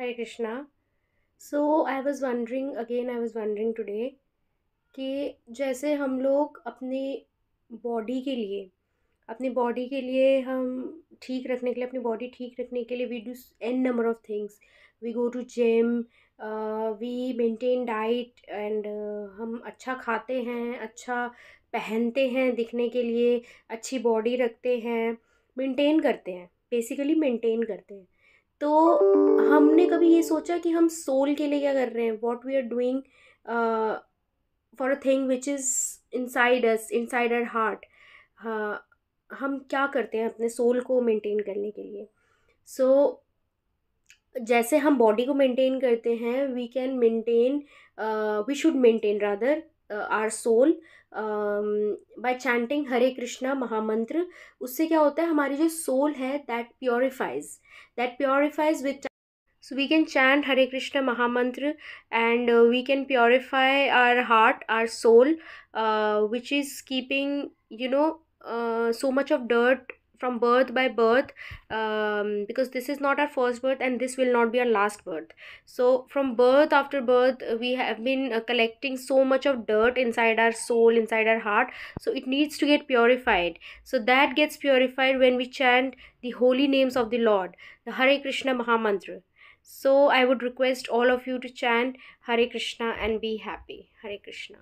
Hare Krishna so I was wondering again I was wondering today कि जैसे हम लोग अपने बॉडी के लिए अपनी बॉडी के लिए हम ठीक रखने के लिए अपनी बॉडी ठीक रखने के लिए we do an number of things we go to gym we maintain diet and हम अच्छा खाते हैं अच्छा पहनते हैं दिखने के लिए अच्छी बॉडी रखते हैं मेंटेन करते हैं बेसिकली मेंटेन करते हैं तो हमने कभी ये सोचा कि हम सोल के लिए क्या कर रहे हैं what we are doing for a thing which is inside us inside our heart हम क्या करते हैं अपने सोल को मेंटेन करने के लिए सो so, जैसे हम बॉडी को मेंटेन करते हैं we can maintain we should maintain rather our soul by chanting Hare Krishna mahamantra उससे क्या होता है हमारी जो सोल है that purifies that purifies with So we can chant Hare Krishna Mahamantra and uh, we can purify our heart, our soul, uh, which is keeping, you know, uh, so much of dirt from birth by birth um, because this is not our first birth and this will not be our last birth so from birth after birth we have been uh, collecting so much of dirt inside our soul inside our heart so it needs to get purified so that gets purified when we chant the holy names of the lord the hare krishna mahamantra so I would request all of you to chant Hare Krishna and be happy. Hare Krishna.